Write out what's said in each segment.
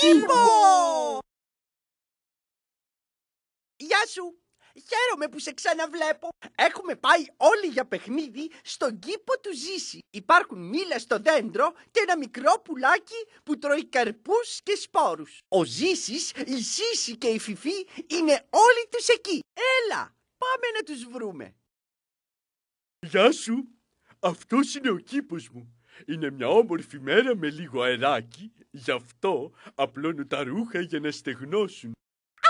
Γύμπο! Γεια σου! Χαίρομαι που σε ξαναβλέπω. Έχουμε πάει όλοι για παιχνίδι στον κήπο του Ζήση. Υπάρχουν μήλα στο δέντρο και ένα μικρό πουλάκι που τρώει καρπούς και σπόρους. Ο Ζήσης, η Ζήση και η Φιφή είναι όλοι τους εκεί. Έλα, πάμε να τους βρούμε. Γεια σου, αυτός είναι ο κήπος μου. Είναι μια όμορφη μέρα με λίγο αεράκι Γι' αυτό απλώνουν τα ρούχα για να στεγνώσουν.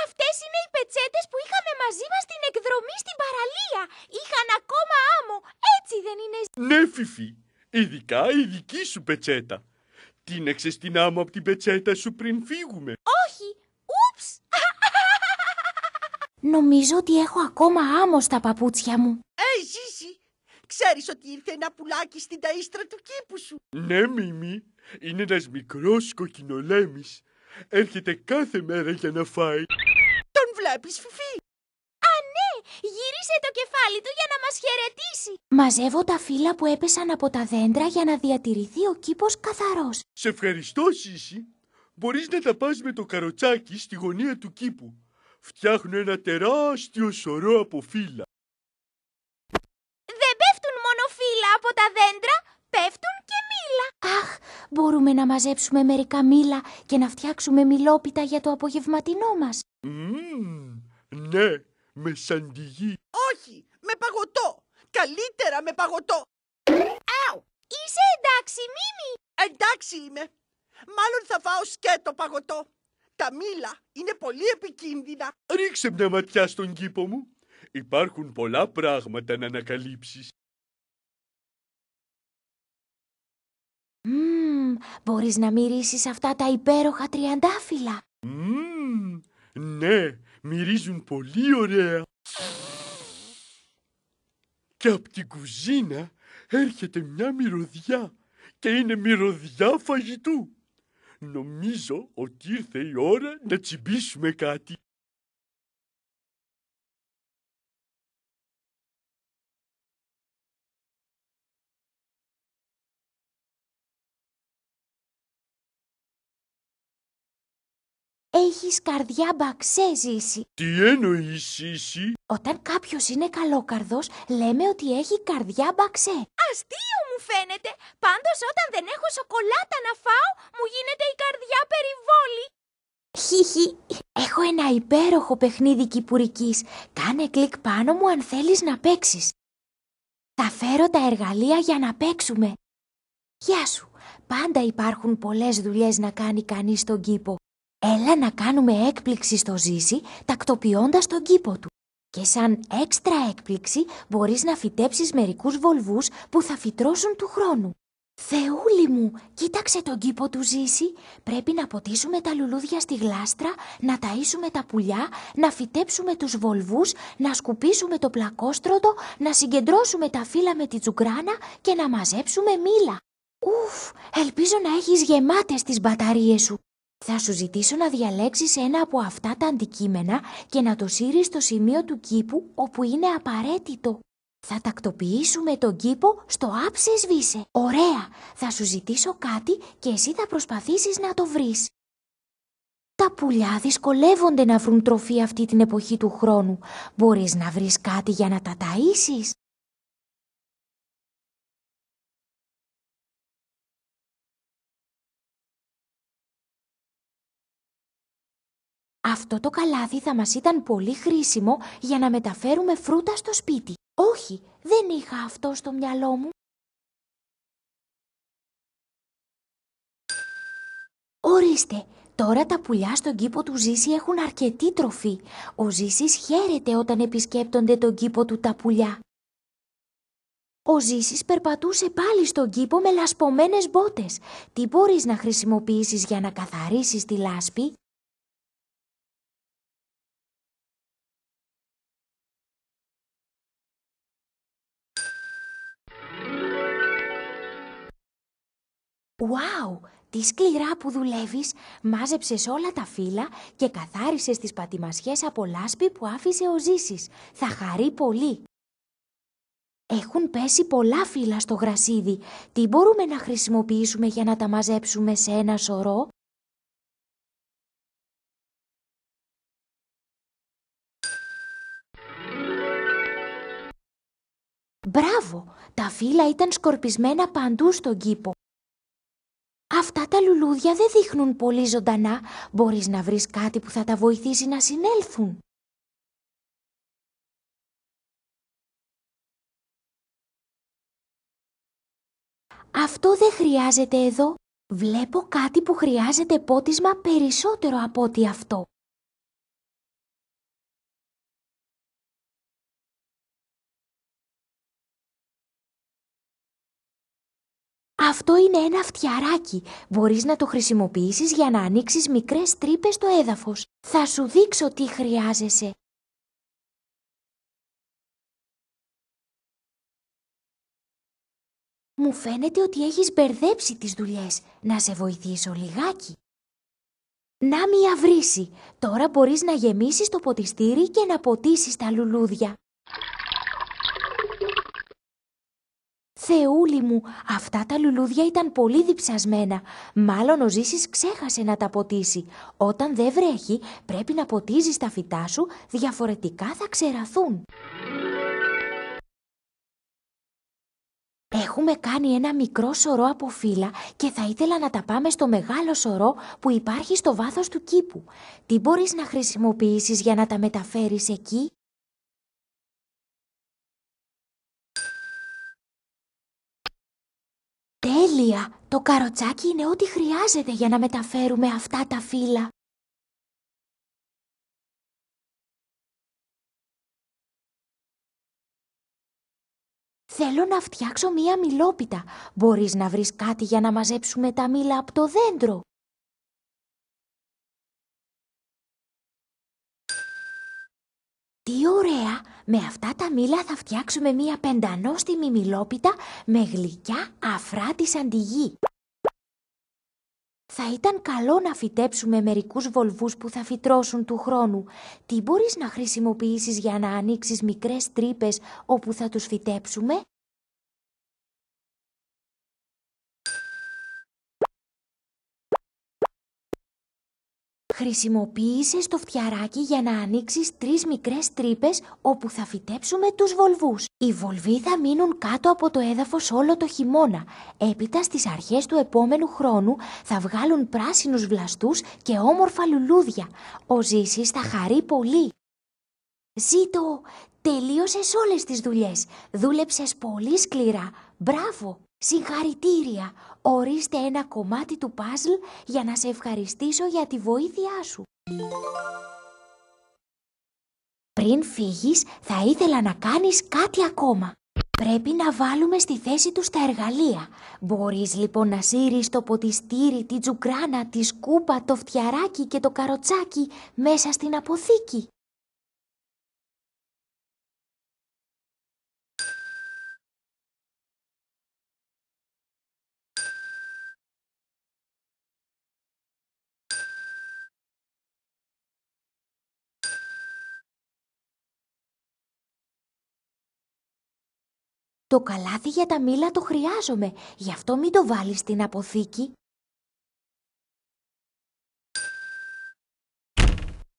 Αυτές είναι οι πετσέτες που είχαμε μαζί μας την εκδρομή στην παραλία. Είχαν ακόμα άμμο. Έτσι δεν είναι. Ναι, Φιφί. Ειδικά η δική σου πετσέτα. Την την άμμο από την πετσέτα σου πριν φύγουμε. Όχι. Ούψ. Νομίζω ότι έχω ακόμα άμμο στα παπούτσια μου. Ε, Ζίζι. ξέρεις ότι ήρθε ένα πουλάκι στην ταΐστρα του κήπου σου. Ναι, Μίμη, είναι ένας μικρός κοκκινολέμης. Έρχεται κάθε μέρα για να φάει. Τον βλέπεις Φιφί. Α, ναι! Γύρισε το κεφάλι του για να μας χαιρετήσει. Μαζεύω τα φύλλα που έπεσαν από τα δέντρα για να διατηρηθεί ο κήπος καθαρός. Σε ευχαριστώ, Σίση. Μπορείς να τα πας με το καροτσάκι στη γωνία του κήπου. Φτιάχνω ένα τεράστιο σωρό από φύλλα. Δεν πέφτουν μόνο φύλλα από τα δέντρα, πέφτουν μπορούμε να μαζέψουμε μερικά μήλα και να φτιάξουμε μιλόπιτα για το απογευματινό μας. Mm, ναι, με σαντιγί. Όχι, με παγωτό. Καλύτερα με παγωτό. Άου, είσαι εντάξει, Μίμη. Εντάξει είμαι. Μάλλον θα φάω σκέτο παγωτό. Τα μήλα είναι πολύ επικίνδυνα. Ρίξε μια ματιά στον κήπο μου. Υπάρχουν πολλά πράγματα να ανακαλύψεις. Μμμ, μπορείς να μυρίσεις αυτά τα υπέροχα τριαντάφυλλα. Μμμ, ναι, μυρίζουν πολύ ωραία. Και από την κουζίνα έρχεται μια μυρωδιά και είναι μυρωδιά φαγητού. Νομίζω ότι ήρθε η ώρα να τσιμπήσουμε κάτι. έχεις καρδιά μπαξέ, Ζήση. Τι εννοείς, Ζήση. Όταν κάποιος είναι καλόκαρδος, λέμε ότι έχει καρδιά μπαξέ. Αστείο μου φαίνεται. Πάντως όταν δεν έχω σοκολάτα να φάω, μου γίνεται η καρδιά περιβόλη. Χιχι, έχω ένα υπέροχο παιχνίδι κυπουρικής. Κάνε κλικ πάνω μου αν θέλεις να παίξεις. Θα φέρω τα εργαλεία για να παίξουμε. Γεια σου, πάντα υπάρχουν πολλές δουλειές να κάνει κανείς στον κήπο. Έλα να κάνουμε έκπληξη στο Ζήση τακτοποιώντας τον κήπο του. Και σαν έξτρα έκπληξη μπορείς να φυτέψεις μερικούς βολβούς που θα φυτρώσουν του χρόνου. Θεούλη μου, κοίταξε τον κήπο του Ζήση. Πρέπει να ποτίσουμε τα λουλούδια στη γλάστρα, να ταΐσουμε τα πουλιά, να φυτέψουμε τους βολβούς, να σκουπίσουμε το πλακόστρωτο, να συγκεντρώσουμε τα φύλλα με τη τσουκράνα και να μαζέψουμε μήλα. Ουφ, ελπίζω να έχεις γεμάτες τις μπαταρίες σου. Θα σου ζητήσω να διαλέξεις ένα από αυτά τα αντικείμενα και να το σύρεις στο σημείο του κήπου όπου είναι απαραίτητο. Θα τακτοποιήσουμε τον κήπο στο άψες σβήσε. Ωραία! Θα σου ζητήσω κάτι και εσύ θα προσπαθήσεις να το βρεις. Τα πουλιά δυσκολεύονται να βρουν τροφή αυτή την εποχή του χρόνου. Μπορείς να βρεις κάτι για να τα ταΐσεις. Αυτό το καλάθι θα μας ήταν πολύ χρήσιμο για να μεταφέρουμε φρούτα στο σπίτι. Όχι, δεν είχα αυτό στο μυαλό μου. Ορίστε, τώρα τα πουλιά στον κήπο του Ζήση έχουν αρκετή τροφή. Ο Ζήσης χαίρεται όταν επισκέπτονται τον κήπο του τα πουλιά. Ο Ζήσης περπατούσε πάλι στον κήπο με λασπωμένες μπότες. Τι μπορείς να χρησιμοποιήσεις για να καθαρίσεις τη λάσπη? Wow! Τι σκληρά που δουλεύεις, μάζεψες όλα τα φύλλα και καθάρισες τις πατημασιές από λάσπη που άφησε ο Ζήσης. Θα χαρεί πολύ. Έχουν πέσει πολλά φύλλα στο γρασίδι. Τι μπορούμε να χρησιμοποιήσουμε για να τα μαζέψουμε σε ένα σωρό. Μπράβο! Τα φύλλα ήταν σκορπισμένα παντού στον κήπο. Αυτά τα λουλούδια δεν δείχνουν πολύ ζωντανά. Μπορείς να βρεις κάτι που θα τα βοηθήσει να συνέλθουν. Αυτό δεν χρειάζεται εδώ. Βλέπω κάτι που χρειάζεται πότισμα περισσότερο από ό,τι αυτό. Αυτό είναι ένα αυτιαράκι. Μπορείς να το χρησιμοποιήσεις για να ανοίξεις μικρές τρύπες στο έδαφος. Θα σου δείξω τι χρειάζεσαι. Μου φαίνεται ότι έχεις μπερδέψει τις δουλειές. Να σε βοηθήσω λιγάκι. Να μια βρύση. Τώρα μπορείς να γεμίσεις το ποτιστήρι και να ποτίσεις τα λουλούδια. Θεούλη μου, αυτά τα λουλούδια ήταν πολύ διψασμένα. Μάλλον ο Ζήσης ξέχασε να τα ποτίσει. Όταν δεν βρέχει, πρέπει να ποτίζεις τα φυτά σου, διαφορετικά θα ξεραθούν. Έχουμε κάνει ένα μικρό σωρό από φύλλα και θα ήθελα να τα πάμε στο μεγάλο σωρό που υπάρχει στο βάθος του κήπου. Τι μπορείς να χρησιμοποιήσεις για να τα μεταφέρεις εκεί? Τέλεια! Το καροτσάκι είναι ό,τι χρειάζεται για να μεταφέρουμε αυτά τα φύλλα. Θέλω να φτιάξω μία μιλόπιτα. Μπορείς να βρεις κάτι για να μαζέψουμε τα μήλα από το δέντρο. Τι ωραία! Με αυτά τα μήλα θα φτιάξουμε μία πεντανόστιμη μιλόπιτα με γλυκιά αφράτης τη Θα ήταν καλό να φυτέψουμε μερικούς βολβούς που θα φυτρώσουν του χρόνου. Τι μπορείς να χρησιμοποιήσεις για να ανοίξεις μικρές τρύπες όπου θα τους φυτέψουμε? Χρησιμοποίησες το φτιαράκι για να ανοίξεις τρεις μικρές τρύπες όπου θα φυτέψουμε τους βολβούς. Οι βολβοί θα μείνουν κάτω από το έδαφος όλο το χειμώνα. Έπειτα στις αρχές του επόμενου χρόνου θα βγάλουν πράσινους βλαστούς και όμορφα λουλούδια. Ο Ζήσης θα χαρεί πολύ. Ζήτω, τελείωσες όλες τις δουλειές. Δούλεψες πολύ σκληρά. Μπράβο, συγχαρητήρια. Ορίστε ένα κομμάτι του παζλ για να σε ευχαριστήσω για τη βοήθειά σου. Πριν φύγεις θα ήθελα να κάνεις κάτι ακόμα. Πρέπει να βάλουμε στη θέση τους τα εργαλεία. Μπορείς λοιπόν να σύρεις το ποτιστήρι, τη τζουκράνα, τη σκούπα, το φτιαράκι και το καροτσάκι μέσα στην αποθήκη. Το καλάθι για τα μήλα το χρειάζομαι, γι' αυτό μην το βάλεις στην αποθήκη.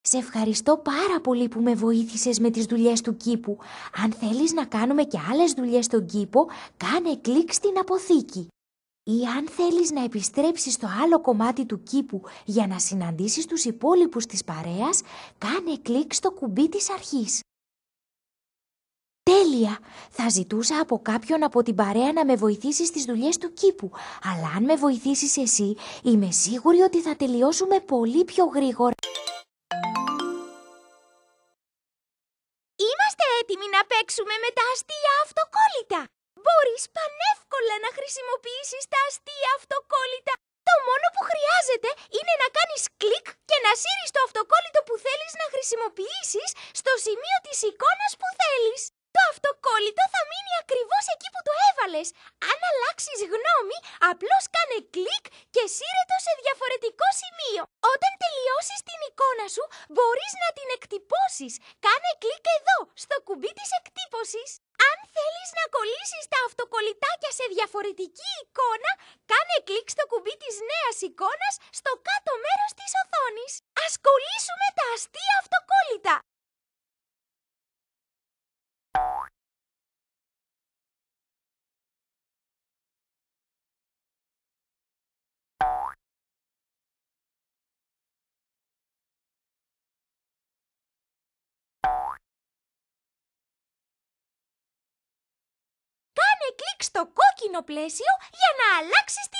Σε ευχαριστώ πάρα πολύ που με βοήθησες με τις δουλειές του κήπου. Αν θέλεις να κάνουμε και άλλες δουλειές στον κήπο, κάνε κλικ στην αποθήκη. Ή αν θέλεις να επιστρέψεις στο άλλο κομμάτι του κήπου για να συναντήσεις τους υπόλοιπους της παρέας, κάνε κλικ στο κουμπί της αρχής. Τέλεια! Θα ζητούσα από κάποιον από την παρέα να με βοηθήσει στις δουλειές του κήπου. Αλλά αν με βοηθήσεις εσύ, είμαι σίγουρη ότι θα τελειώσουμε πολύ πιο γρήγορα. Είμαστε έτοιμοι να παίξουμε με τα αστεία αυτοκόλλητα. Μπορείς πανεύκολα να χρησιμοποιήσεις τα αστεία αυτοκόλλητα. Το μόνο που χρειάζεται είναι να κάνεις κλικ και να σύρεις το αυτοκόλλητο που θέλεις να χρησιμοποιήσεις στο σημείο της εικόνας που θέλεις. Το αυτοκόλλητο θα μείνει ακριβώς εκεί που το έβαλες. Αν αλλάξεις γνώμη, απλώς κάνε κλικ και σύρε το σε διαφορετικό σημείο. Όταν τελειώσεις την εικόνα σου, μπορείς να την εκτυπώσεις. Κάνε κλικ εδώ, στο κουμπί της εκτύπωσης. Αν θέλεις να κολλήσεις τα αυτοκολλητάκια σε διαφορετική εικόνα, κάνε κλικ στο κουμπί της νέας εικόνας στο κάτω μέρος της οθόνης. Ας κολλήσουμε τα αστεία αυτοκόλλητα. Κάνε κλικ στο κόκκινο πλαίσιο για να αλλάξεις τη...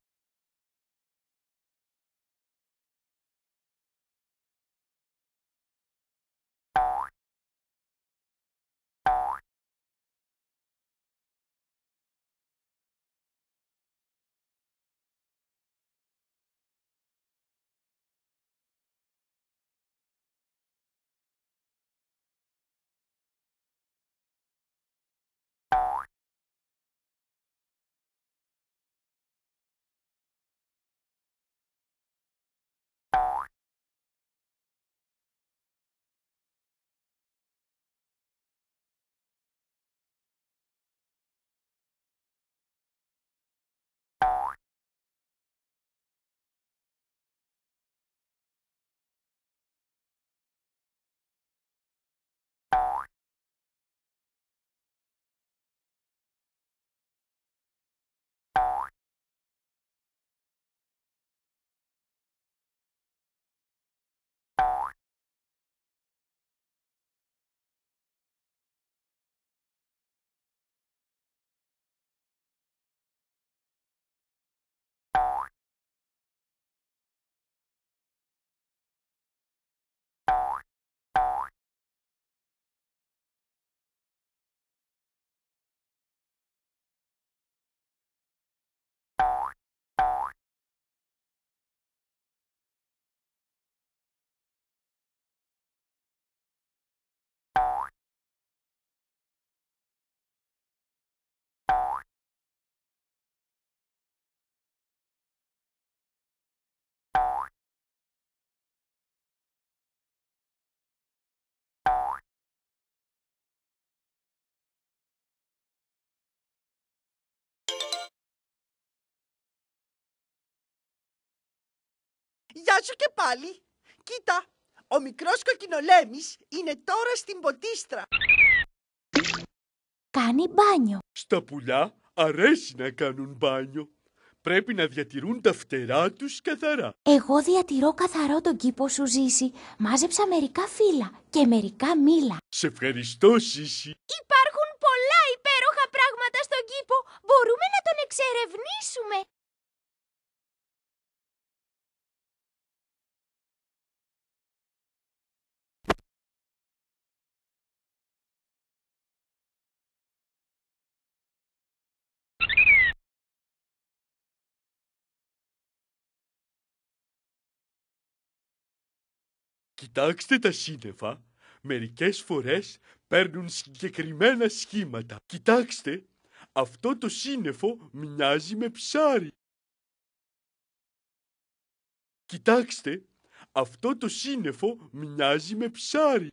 Γεια σου και πάλι. Κοίτα, ο μικρός κοκκινολέμης είναι τώρα στην ποτίστρα. Κάνει μπάνιο. Στα πουλιά αρέσει να κάνουν μπάνιο. Πρέπει να διατηρούν τα φτερά τους καθαρά. Εγώ διατηρώ καθαρό τον κήπο σου, Ζήση. Μάζεψα μερικά φύλλα και μερικά μήλα. Σε ευχαριστώ, Ζήση. Υπάρχουν πολλά υπέροχα πράγματα στον κήπο. Μπορούμε να τον εξερευνήσουμε. Κοιτάξτε τα σύννεφα. Μερικές φορές παίρνουν συγκεκριμένα σχήματα. Κοιτάξτε, αυτό το σύννεφο μοιάζει με ψάρι. Κοιτάξτε, αυτό το σύννεφο μοιάζει με ψάρι.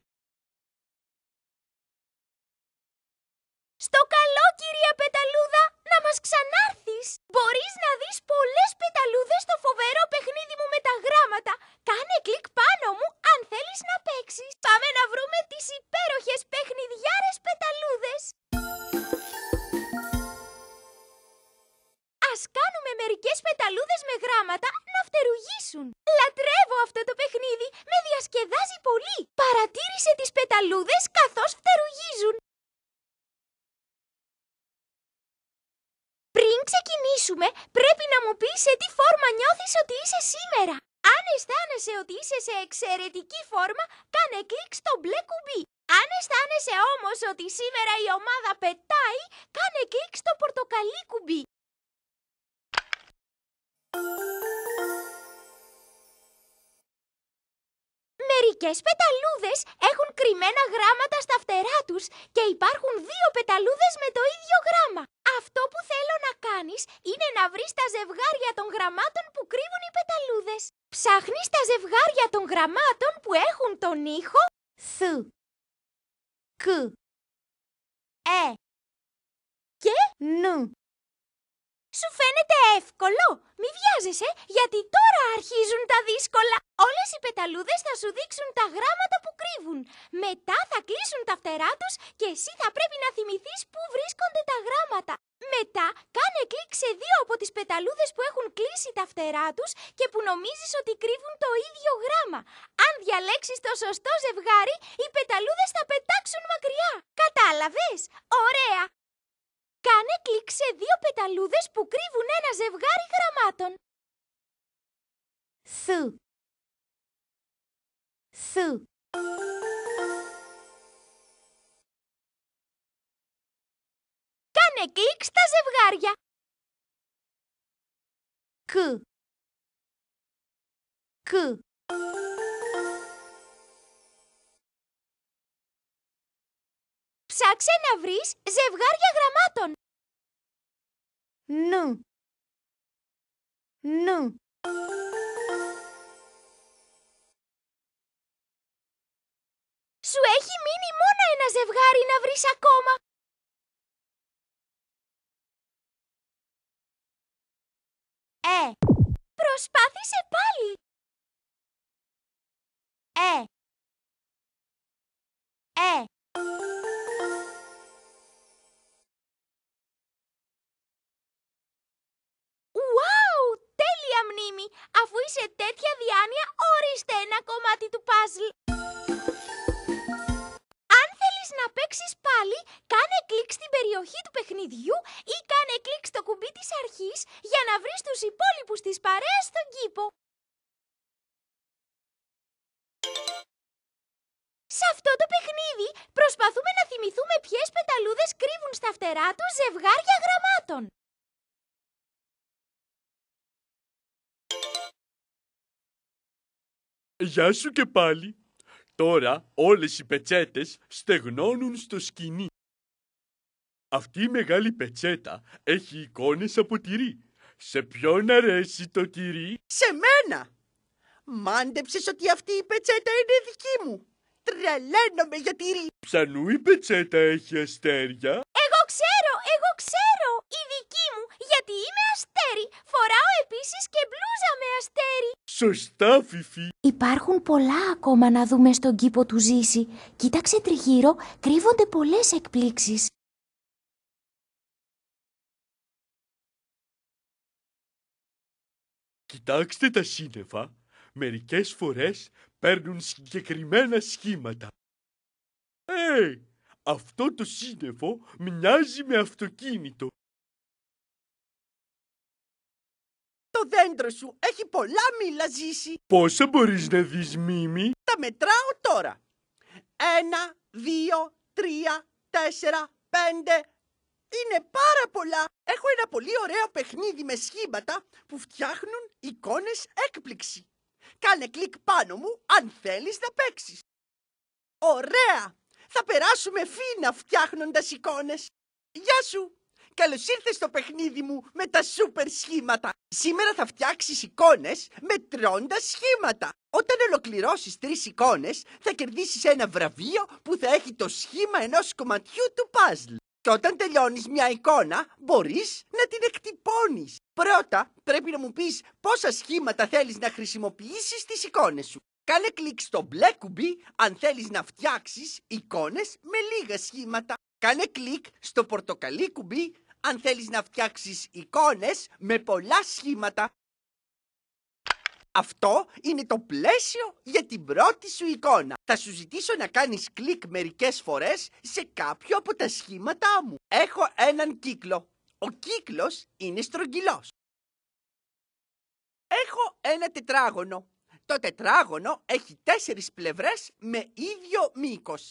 Μερικές πεταλούδες έχουν κρυμμένα γράμματα στα φτερά τους και υπάρχουν δύο πεταλούδες με το ίδιο γράμμα. Αυτό που θέλω να κάνεις είναι να βρεις τα ζευγάρια των γραμμάτων που κρύβουν οι πεταλούδες. Ψάχνεις τα ζευγάρια των γραμμάτων που έχουν τον ήχο θ, κ, ε και ν. Σου φαίνεται εύκολο. Μη βιάζεσαι, γιατί τώρα αρχίζουν τα δύσκολα. Όλες οι πεταλούδες θα σου δείξουν τα γράμματα που κρύβουν. Μετά θα κλείσουν τα φτερά τους και εσύ θα πρέπει να θυμηθείς πού βρίσκονται τα γράμματα. Μετά κάνε κλικ σε δύο από τις πεταλούδες που έχουν κλείσει τα φτερά τους και που νομίζεις ότι κρύβουν το ίδιο γράμμα. Αν διαλέξεις το σωστό ζευγάρι, οι πεταλούδες θα πετάξουν μακριά. Κατάλαβες? Ωραία! Κάνε κλικ σε δύο πεταλούδες που κρύβουν ένα ζευγάρι γραμμάτων. Σου. Σου. Κάνε κλικ στα ζευγάρια. Κ. Κ. Ψάξε να βρεις ζευγάρια γραμμάτων. Νου. Νου. Σου έχει μείνει μόνο ένα ζευγάρι να βρεις ακόμα. Ε. Προσπάθησε πάλι. Ε. Ε. αφού είσαι τέτοια διάνοια, ορίστε ένα κομμάτι του παζλ. Αν θέλεις να παίξεις πάλι, κάνε κλικ στην περιοχή του παιχνιδιού ή κάνε κλικ στο κουμπί της αρχής για να βρεις τους υπόλοιπους της παρέας στον κήπο. Σε αυτό το παιχνίδι προσπαθούμε να θυμηθούμε ποιες πεταλούδες κρύβουν στα φτερά του ζευγάρια γραμμάτων. Γεια σου και πάλι. Τώρα όλες οι πετσέτες στεγνώνουν στο σκηνή. Αυτή η μεγάλη πετσέτα έχει εικόνες από τυρί. Σε ποιον αρέσει το τυρί? Σε μένα! Μάντεψες ότι αυτή η πετσέτα είναι δική μου. Τρελαίνομαι για τυρί. Ψανού η πετσέτα έχει αστέρια. Εγώ ξέρω, εγώ ξέρω. Η δική μου, γιατί είμαι αστέρι. Φοράω επίσης και μπλούζα με αστέρι. Σωστά, Φιφί. Υπάρχουν πολλά ακόμα να δούμε στον κήπο του Ζήση. Κοίταξε τριγύρω, κρύβονται πολλές εκπλήξεις. Κοιτάξτε τα σύννεφα. Μερικές φορές παίρνουν συγκεκριμένα σχήματα. Ε, αυτό το σύννεφο μοιάζει με αυτοκίνητο. το δέντρο σου έχει πολλά μήλα ζήσει. Πόσα μπορείς να δεις, Μίμη? Τα μετράω τώρα. Ένα, δύο, τρία, τέσσερα, πέντε. Είναι πάρα πολλά. Έχω ένα πολύ ωραίο παιχνίδι με σχήματα που φτιάχνουν εικόνες έκπληξη. Κάνε κλικ πάνω μου αν θέλεις να παίξεις. Ωραία! Θα περάσουμε φίνα φτιάχνοντας εικόνες. Γεια σου! Καλώς ήρθες στο παιχνίδι μου με τα σούπερ σχήματα. Σήμερα θα φτιάξεις εικόνες μετρώντας σχήματα. Όταν ολοκληρώσεις τρεις εικόνες θα κερδίσεις ένα βραβείο που θα έχει το σχήμα ενός κομματιού του παζλ. Και όταν τελειώνεις μια εικόνα, μπορείς να την εκτυπώνεις. Πρώτα, πρέπει να μου πεις πόσα σχήματα θέλεις να χρησιμοποιήσεις στις εικόνες σου. Κάνε κλικ στο μπλε κουμπί αν θέλεις να φτιάξεις εικόνες με λίγα σχήματα. Κάνε κλικ στο πορτοκαλί κουμπί αν θέλεις να φτιάξεις εικόνες με πολλά σχήματα. Αυτό είναι το πλαίσιο για την πρώτη σου εικόνα. Θα σου ζητήσω να κάνεις κλικ μερικές φορές σε κάποιο από τα σχήματά μου. Έχω έναν κύκλο. Ο κύκλος είναι στρογγυλός. Έχω ένα τετράγωνο. Το τετράγωνο έχει τέσσερις πλευρές με ίδιο μήκος.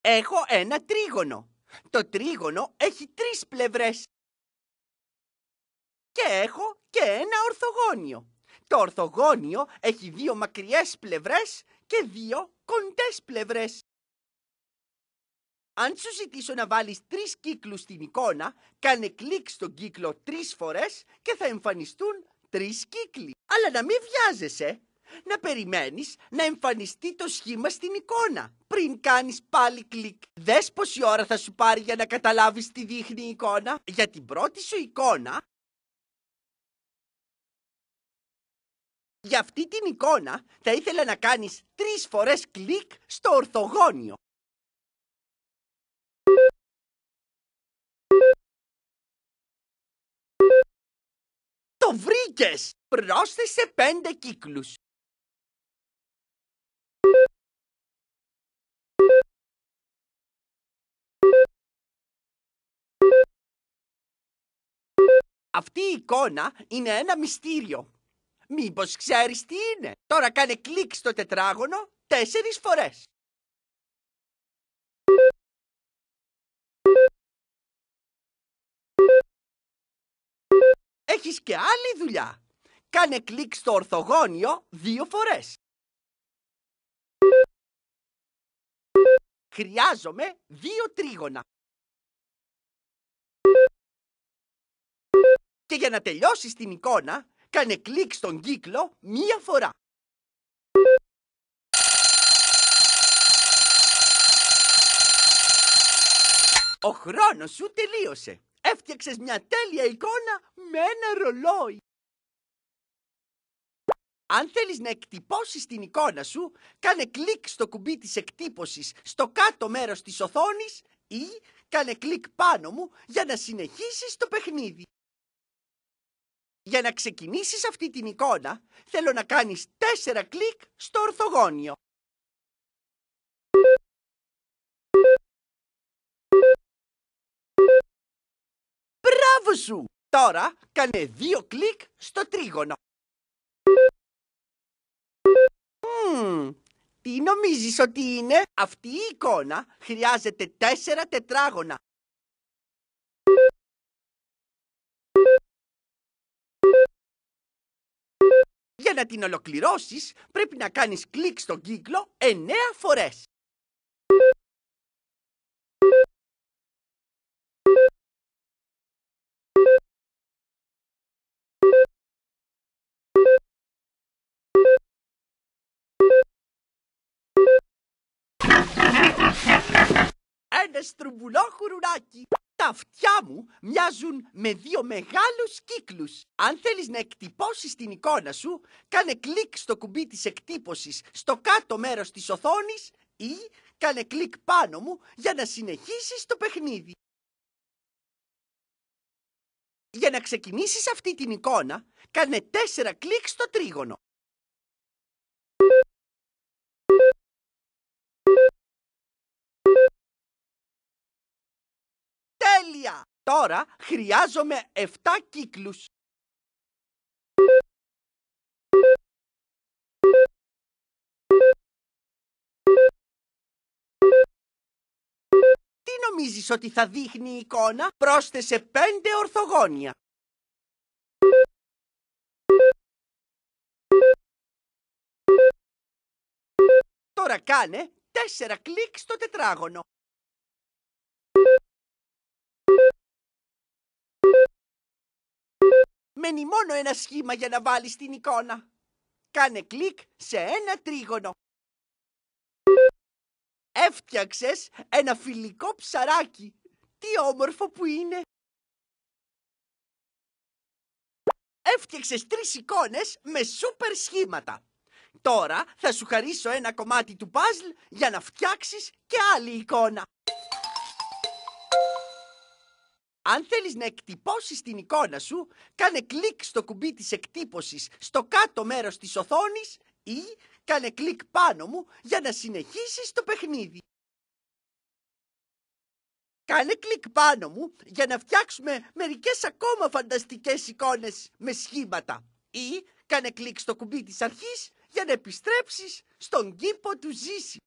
Έχω ένα τρίγωνο. Το τρίγωνο έχει τρεις πλευρές. Και έχω και ένα ορθογώνιο. Το ορθογώνιο έχει δύο μακριές πλευρές και δύο κοντές πλευρές. Αν σου ζητήσω να βάλεις τρεις κύκλους στην εικόνα, κάνε κλικ στον κύκλο τρεις φορές και θα εμφανιστούν τρεις κύκλοι. Αλλά να μην βιάζεσαι, να περιμένεις να εμφανιστεί το σχήμα στην εικόνα πριν κάνεις πάλι κλικ. Δες πόση ώρα θα σου πάρει για να καταλάβεις τι δείχνει η εικόνα. Για την πρώτη σου εικόνα Για αυτή την εικόνα θα ήθελα να κάνεις τρεις φορές κλικ στο ορθογώνιο. Το βρήκες! Πρόσθεσε πέντε κύκλους. Αυτή η εικόνα είναι ένα μυστήριο. Μήπως ξέρεις τι είναι. Τώρα κάνε κλικ στο τετράγωνο τέσσερις φορές. Έχεις και άλλη δουλειά. Κάνε κλικ στο ορθογώνιο δύο φορές. Χρειάζομαι δύο τρίγωνα. Και για να τελειώσεις την εικόνα, κάνε κλικ στον κύκλο μία φορά. Ο χρόνος σου τελείωσε. Έφτιαξες μια τέλεια εικόνα με ένα ρολόι. Αν θέλεις να εκτυπώσεις την εικόνα σου, κάνε κλικ στο κουμπί της εκτύπωσης στο κάτω μέρος της οθόνης ή κάνε κλικ πάνω μου για να συνεχίσεις το παιχνίδι. Για να ξεκινήσεις αυτή την εικόνα, θέλω να κάνεις τέσσερα κλικ στο ορθογώνιο. Μπράβο σου! Τώρα κάνε δύο κλικ στο τρίγωνο. Mm, τι νομίζεις ότι είναι? Αυτή η εικόνα χρειάζεται τέσσερα τετράγωνα. για να την ολοκληρώσεις πρέπει να κάνεις κλικ στον κύκλο εννέα φορές. Ένα στρουμπουλό χουρουράκι τα αυτιά μου μοιάζουν με δύο μεγάλους κύκλους. Αν θέλεις να εκτυπώσεις την εικόνα σου, κάνε κλικ στο κουμπί της εκτύπωσης στο κάτω μέρος της οθόνης ή κάνε κλικ πάνω μου για να συνεχίσεις το παιχνίδι. Για να ξεκινήσεις αυτή την εικόνα, κάνε τέσσερα κλικ στο τρίγωνο. Τέλεια! Τώρα χρειάζομαι 7 κύκλους. Τι νομίζεις ότι θα δείχνει η εικόνα? Πρόσθεσε 5 ορθογόνια. Τώρα κάνε 4 κλικ στο τετράγωνο. μένει μόνο ένα σχήμα για να βάλεις την εικόνα. Κάνε κλικ σε ένα τρίγωνο. Έφτιαξες ένα φιλικό ψαράκι. Τι όμορφο που είναι. Έφτιαξες τρεις εικόνες με σούπερ σχήματα. Τώρα θα σου χαρίσω ένα κομμάτι του παζλ για να φτιάξεις και άλλη εικόνα. Αν θέλεις να εκτυπώσεις την εικόνα σου, κάνε κλικ στο κουμπί της εκτύπωσης στο κάτω μέρος της οθόνης ή κάνε κλικ πάνω μου για να συνεχίσεις το παιχνίδι. Κάνε κλικ πάνω μου για να φτιάξουμε μερικές ακόμα φανταστικές εικόνες με σχήματα ή κάνε κλικ στο κουμπί της αρχής για να επιστρέψεις στον κήπο του Ζήση.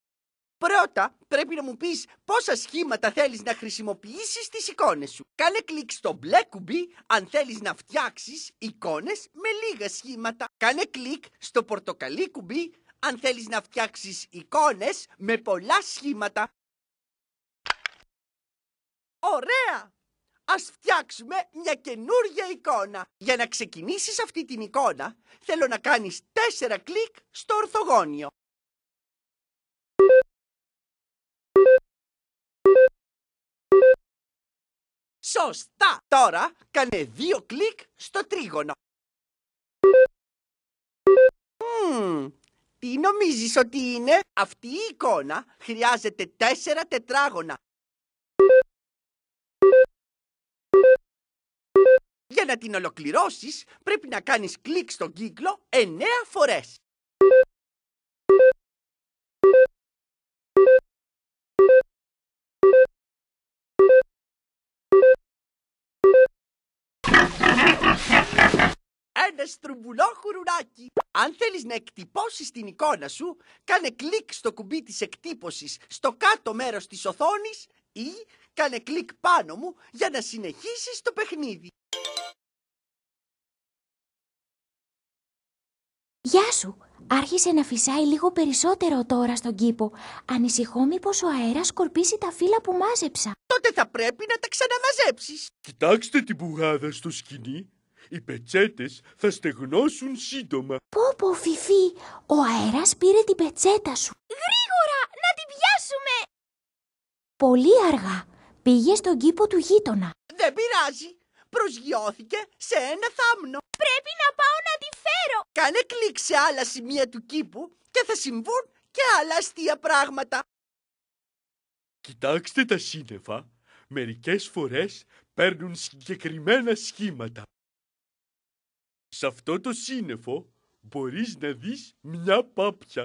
Πρώτα πρέπει να μου πεις πόσα σχήματα θέλεις να χρησιμοποιήσεις στις εικόνες σου. Κάνε κλικ στο μπλε κουμπί αν θέλεις να φτιάξεις εικόνες με λίγα σχήματα. Κάνε κλικ στο πορτοκαλί κουμπί αν θέλεις να φτιάξεις εικόνες με πολλά σχήματα. Ωραία! Ας φτιάξουμε μια καινούργια εικόνα. Για να ξεκινήσεις αυτή την εικόνα, θέλω να κάνεις 4 κλικ στο ορθογώνιο. Σωστά! Τώρα κάνε δύο κλικ στο τρίγωνο. Mm. Τι νομίζεις ότι είναι αυτή η εικόνα χρειάζεται τέσσερα τετράγωνα. Για να την ολοκληρώσεις πρέπει να κάνεις κλικ στον κύκλο εννέα φορές. ένα στρουμπουλό χουρουνάκι. Αν θέλεις να εκτυπώσεις την εικόνα σου, κάνε κλικ στο κουμπί της εκτύπωσης στο κάτω μέρος της οθόνης ή κάνε κλικ πάνω μου για να συνεχίσεις το παιχνίδι. Γεια σου! Άρχισε να φυσάει λίγο περισσότερο τώρα στον κήπο. Ανησυχώ μήπως ο αέρας σκορπίσει τα φύλλα που μάζεψα. Τότε θα πρέπει να τα ξαναμαζέψεις. Κοιτάξτε την πουγάδα στο σκηνή. Οι πετσέτες θα στεγνώσουν σύντομα. Πόπο, Φιφί, ο αέρας πήρε την πετσέτα σου. Γρήγορα, να την πιάσουμε. Πολύ αργά. Πήγε στον κήπο του γείτονα. Δεν πειράζει. Προσγειώθηκε σε ένα θάμνο. Πρέπει να πάω να τη φέρω. Κάνε κλικ σε άλλα σημεία του κήπου και θα συμβούν και άλλα αστεία πράγματα. Κοιτάξτε τα σύννεφα. Μερικές φορές παίρνουν συγκεκριμένα σχήματα. Σε αυτό το σύννεφο μπορείς να δεις μια πάπια.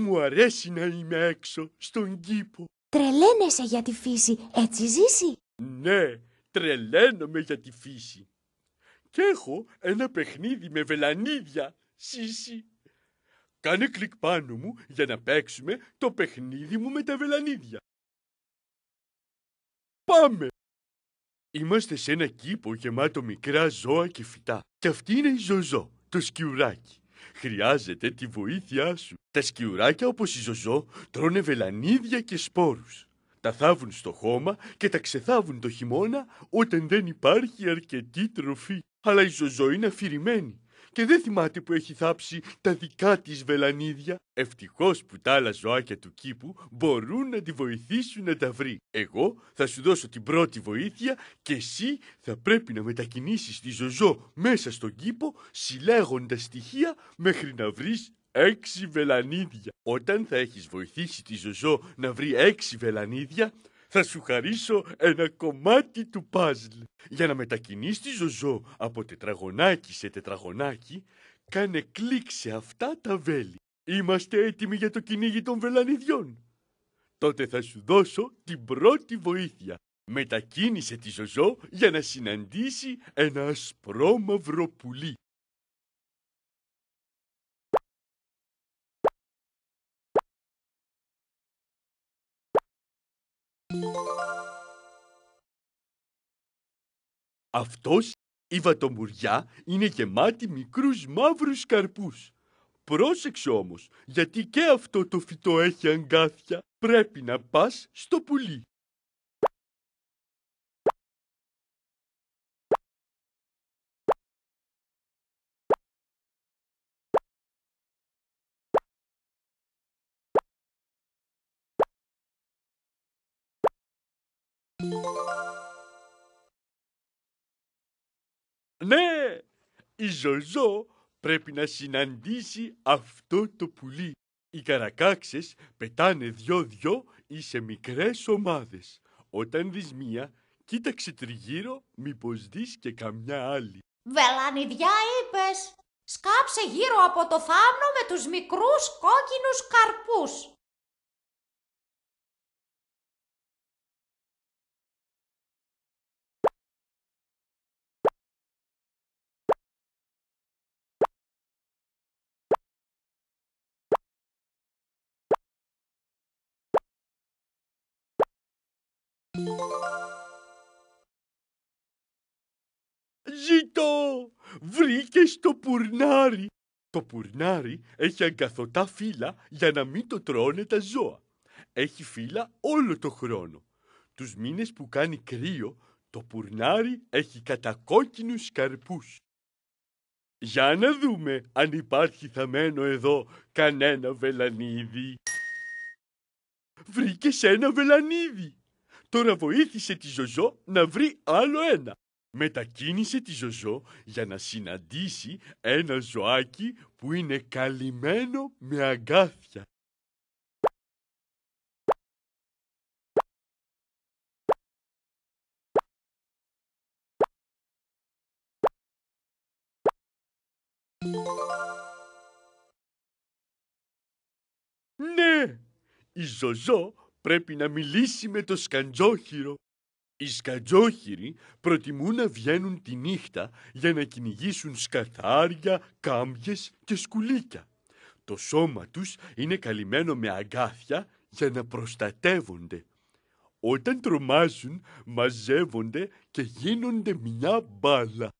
Μου αρέσει να είμαι έξω, στον κήπο. Τρελαίνεσαι για τη φύση, έτσι ζήσει. Ναι, τρελαίνομαι για τη φύση. Και έχω ένα παιχνίδι με βελανίδια, Σίση. Κάνε κλικ πάνω μου για να παίξουμε το παιχνίδι μου με τα βελανίδια. Πάμε! Είμαστε σε ένα κήπο γεμάτο μικρά ζώα και φυτά. Και αυτή είναι η Ζωζό, το σκιουράκι. Χρειάζεται τη βοήθειά σου. Τα σκιουράκια όπως η Ζωζό τρώνε βελανίδια και σπόρους. Τα θάβουν στο χώμα και τα ξεθάβουν το χειμώνα όταν δεν υπάρχει αρκετή τροφή. Αλλά η Ζωζό είναι αφηρημένη και δεν θυμάται που έχει θάψει τα δικά της βελανίδια. Ευτυχώς που τα άλλα ζωάκια του κήπου μπορούν να τη βοηθήσουν να τα βρει. Εγώ θα σου δώσω την πρώτη βοήθεια και εσύ θα πρέπει να μετακινήσεις τη ζωζό μέσα στον κήπο συλλέγοντας στοιχεία μέχρι να βρεις έξι βελανίδια. Όταν θα έχεις βοηθήσει τη ζωζό να βρει έξι βελανίδια θα σου χαρίσω ένα κομμάτι του παζλ. Για να μετακινείς τη ζωζό από τετραγωνάκι σε τετραγωνάκι, κάνε κλικ σε αυτά τα βέλη. Είμαστε έτοιμοι για το κυνήγι των βελανιδιών. Τότε θα σου δώσω την πρώτη βοήθεια. Μετακίνησε τη ζωζό για να συναντήσει ένα ασπρόμαυρο πουλί. Αυτός, η βατομουριά, είναι γεμάτη μικρούς μαύρους καρπούς. Πρόσεξε όμως, γιατί και αυτό το φυτό έχει αγκάθια. Πρέπει να πας στο πουλί. Ναι, η Ζωζό πρέπει να συναντήσει αυτό το πουλί. Οι καρακάξες πετάνε δυο-δυο ή σε μικρές ομάδες. Όταν δεις μία, κοίταξε τριγύρω μήπως δεις και καμιά άλλη. Βελανιδιά είπες. Σκάψε γύρω από το θάμνο με τους μικρούς κόκκινους καρπούς. Ζήτω! Βρήκες το πουρνάρι! Το πουρνάρι έχει αγκαθωτά φύλλα για να μην το τρώνε τα ζώα. Έχει φύλλα όλο το χρόνο. Τους μήνες που κάνει κρύο, το πουρνάρι έχει κατακόκκινους καρπούς. Για να δούμε αν υπάρχει θαμένο εδώ κανένα βελανίδι. Βρήκες ένα βελανίδι. Τώρα βοήθησε τη Ζωζό να βρει άλλο ένα μετακίνησε τη Ζωζό για να συναντήσει ένα ζωάκι που είναι καλυμμένο με αγκάθια. Ναι, η Ζωζό πρέπει να μιλήσει με το σκαντζόχυρο. Οι σκατζόχυροι προτιμούν να βγαίνουν τη νύχτα για να κυνηγήσουν σκαθάρια, κάμπιες και σκουλίκια. Το σώμα τους είναι καλυμμένο με αγκάθια για να προστατεύονται. Όταν τρομάζουν, μαζεύονται και γίνονται μια μπάλα.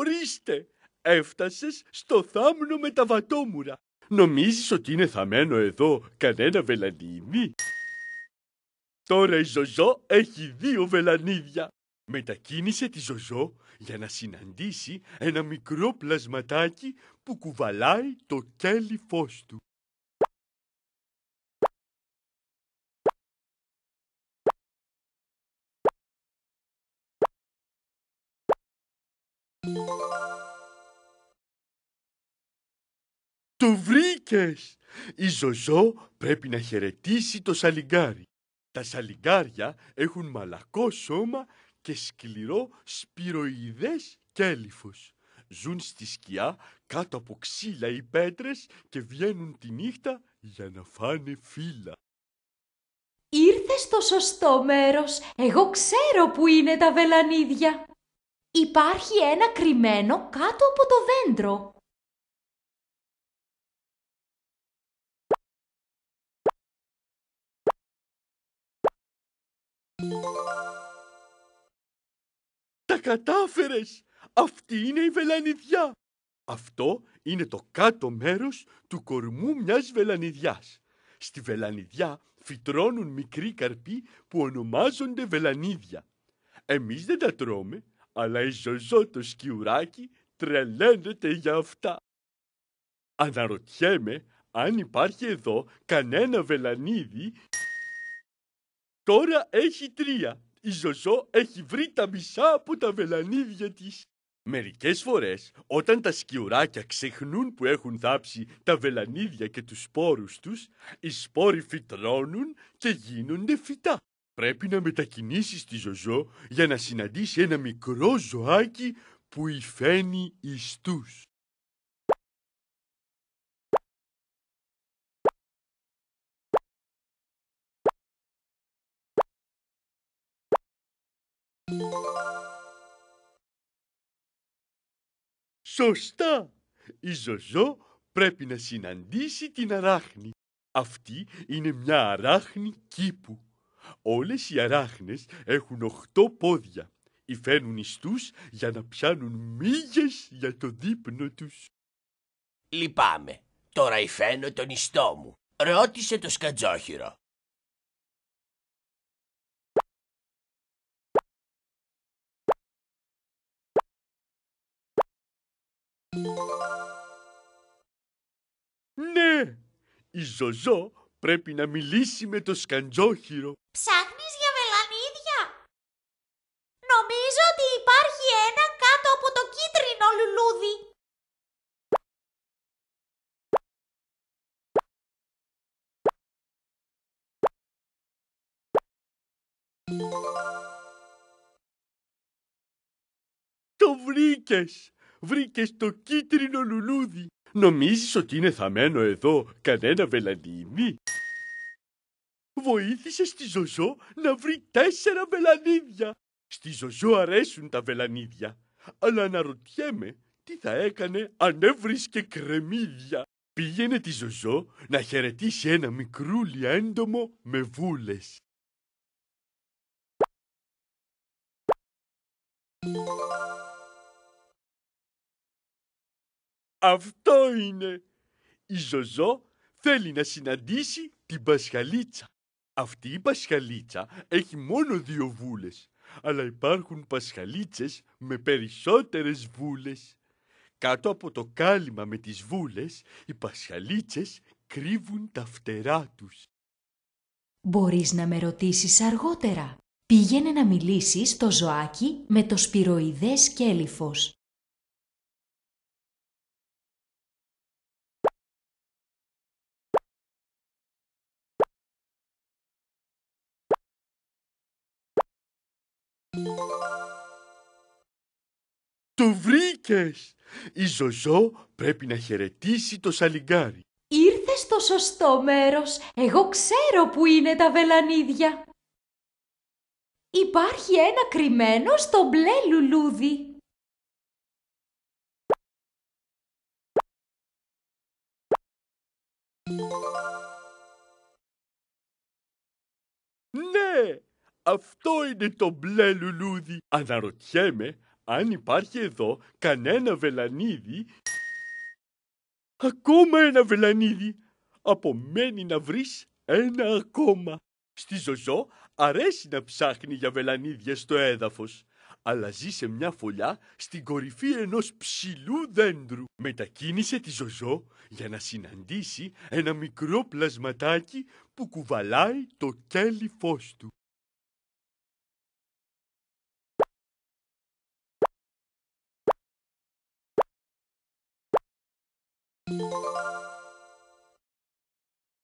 Ορίστε, έφτασες στο θάμνο με τα βατόμουρα. Νομίζεις ότι είναι θαμένο εδώ κανένα βελανίδι. Τώρα η Ζωζό έχει δύο βελανίδια. Μετακίνησε τη Ζωζό για να συναντήσει ένα μικρό πλασματάκι που κουβαλάει το κέλυφος του. Το βρήκες! Η Ζωζό πρέπει να χαιρετήσει το σαλιγκάρι. Τα σαλιγκάρια έχουν μαλακό σώμα και σκληρό σπυροειδές κέλυφος. Ζουν στη σκιά κάτω από ξύλα ή πέτρες και βγαίνουν τη νύχτα για να φάνε φύλλα. Ήρθες στο σωστό μέρος. Εγώ ξέρω που είναι τα βελανίδια. Υπάρχει ένα κρυμμένο κάτω από το δέντρο. κατάφερες! Αυτή είναι η βελανιδιά. Αυτό είναι το κάτω μέρος του κορμού μιας βελανιδιάς. Στη βελανιδιά φυτρώνουν μικροί καρποί που ονομάζονται βελανίδια. Εμείς δεν τα τρώμε, αλλά η Ζωζό το σκιουράκι τρελαίνεται για αυτά. Αναρωτιέμαι αν υπάρχει εδώ κανένα βελανίδι. Τώρα έχει τρία η Ζωζό έχει βρει τα μισά από τα βελανίδια της. Μερικές φορές, όταν τα σκιουράκια ξεχνούν που έχουν θάψει τα βελανίδια και τους σπόρους τους, οι σπόροι φυτρώνουν και γίνονται φυτά. Πρέπει να μετακινήσεις τη Ζωζό για να συναντήσει ένα μικρό ζωάκι που υφαίνει ιστούς. Σωστά! Η Ζωζό πρέπει να συναντήσει την αράχνη. Αυτή είναι μια αράχνη κήπου. Όλες οι αράχνες έχουν οχτώ πόδια. Υφαίνουν ιστούς για να πιάνουν μύγες για το δείπνο τους. Λυπάμαι. Τώρα υφαίνω τον ιστό μου. Ρώτησε το σκατζόχυρο. Ναι, η Ζωζό πρέπει να μιλήσει με το σκαντζόχυρο. Ψάχνεις για βελανίδια. Νομίζω ότι υπάρχει ένα κάτω από το κίτρινο λουλούδι. Το βρήκες! Βρήκε το κίτρινο λουλούδι. Νομίζεις ότι είναι θαμένο εδώ κανένα βελανίδι. Βοήθησε στη Ζωζό να βρει τέσσερα βελανίδια. Στη Ζωζό αρέσουν τα βελανίδια. Αλλά αναρωτιέμαι τι θα έκανε αν έβρισκε κρεμμύδια. Πήγαινε τη Ζωζό να χαιρετήσει ένα μικρούλι έντομο με βούλες. Αυτό είναι. Η Ζωζό θέλει να συναντήσει την Πασχαλίτσα. Αυτή η Πασχαλίτσα έχει μόνο δύο βούλες, αλλά υπάρχουν Πασχαλίτσες με περισσότερες βούλες. Κάτω από το κάλυμα με τις βούλες, οι Πασχαλίτσες κρύβουν τα φτερά τους. Μπορείς να με ρωτήσεις αργότερα. Πήγαινε να μιλήσεις το ζωάκι με το σπυροειδές κέλυφος. Το βρήκες! Η Ζωζό πρέπει να χαιρετήσει το σαλιγκάρι. Ήρθες στο σωστό μέρος. Εγώ ξέρω που είναι τα βελανίδια. Υπάρχει ένα κρυμμένο στο μπλε λουλούδι. Ναι, αυτό είναι το μπλε λουλούδι. Αναρωτιέμαι αν υπάρχει εδώ κανένα βελανίδι, ακόμα ένα βελανίδι. Απομένει να βρεις ένα ακόμα. Στη Ζωζό αρέσει να ψάχνει για βελανίδια στο έδαφος, αλλά ζει σε μια φωλιά στην κορυφή ενός ψηλού δέντρου. Μετακίνησε τη Ζωζό για να συναντήσει ένα μικρό πλασματάκι που κουβαλάει το κέλυφός του.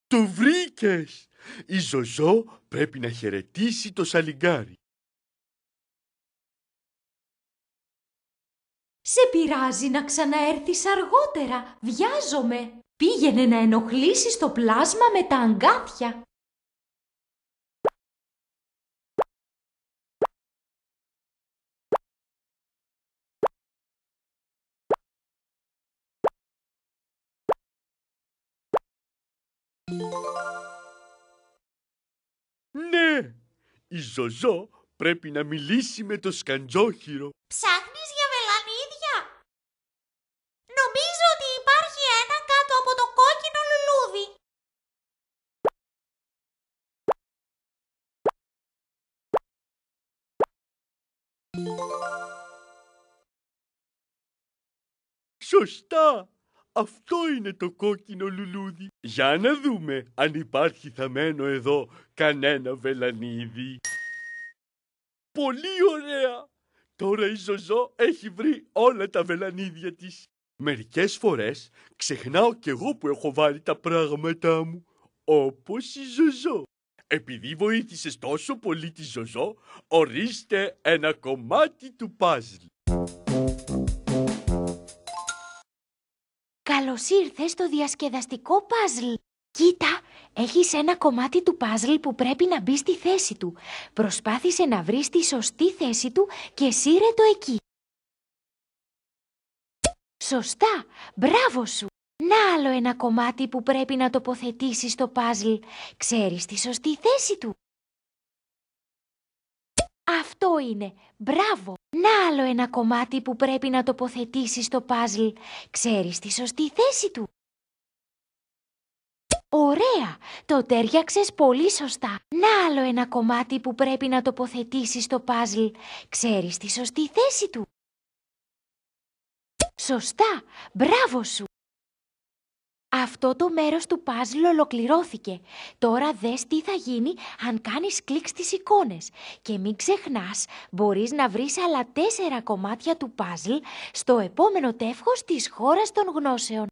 Το βρήκες! Η Ζωζό πρέπει να χαιρετήσει το σαλιγκάρι. Σε πειράζει να ξαναέρθεις αργότερα. Βιάζομαι. Πήγαινε να ενοχλήσεις το πλάσμα με τα αγκάθια. η Ζωζό πρέπει να μιλήσει με το σκαντζόχυρο. Ψάχνεις για βελανίδια? Νομίζω ότι υπάρχει ένα κάτω από το κόκκινο λουλούδι. Σωστά! Αυτό είναι το κόκκινο λουλούδι. Για να δούμε αν υπάρχει θαμένο εδώ κανένα βελανίδι. Πολύ ωραία! Τώρα η Ζωζό έχει βρει όλα τα βελανίδια της. Μερικές φορές ξεχνάω κι εγώ που έχω βάλει τα πράγματά μου, όπως η Ζωζό. Επειδή βοήθησες τόσο πολύ τη Ζωζό, ορίστε ένα κομμάτι του παζλ. ήρθες στο διασκεδαστικό παζλ. Κοίτα, έχεις ένα κομμάτι του παζλ που πρέπει να μπει στη θέση του. Προσπάθησε να βρεις τη σωστή θέση του και σύρε το εκεί. Σωστά, μπράβο σου. Να άλλο ένα κομμάτι που πρέπει να τοποθετήσεις στο παζλ. Ξέρεις τη σωστή θέση του. Αυτό είναι. Μπράβο. Να άλλο ένα κομμάτι που πρέπει να τοποθετήσει στο παζλ. Ξέρεις τη σωστή θέση του. Ωραία! Το τέριαξες πολύ σωστά. Να άλλο ένα κομμάτι που πρέπει να τοποθετήσει στο παζλ. Ξέρεις τη σωστή θέση του. Σωστά! Μπράβο σου! Αυτό το μέρος του παζλ ολοκληρώθηκε. Τώρα δες τι θα γίνει αν κάνεις κλικ στις εικόνες. Και μην ξεχνάς, μπορείς να βρεις άλλα τέσσερα κομμάτια του παζλ στο επόμενο τεύχος της χώρας των γνώσεων.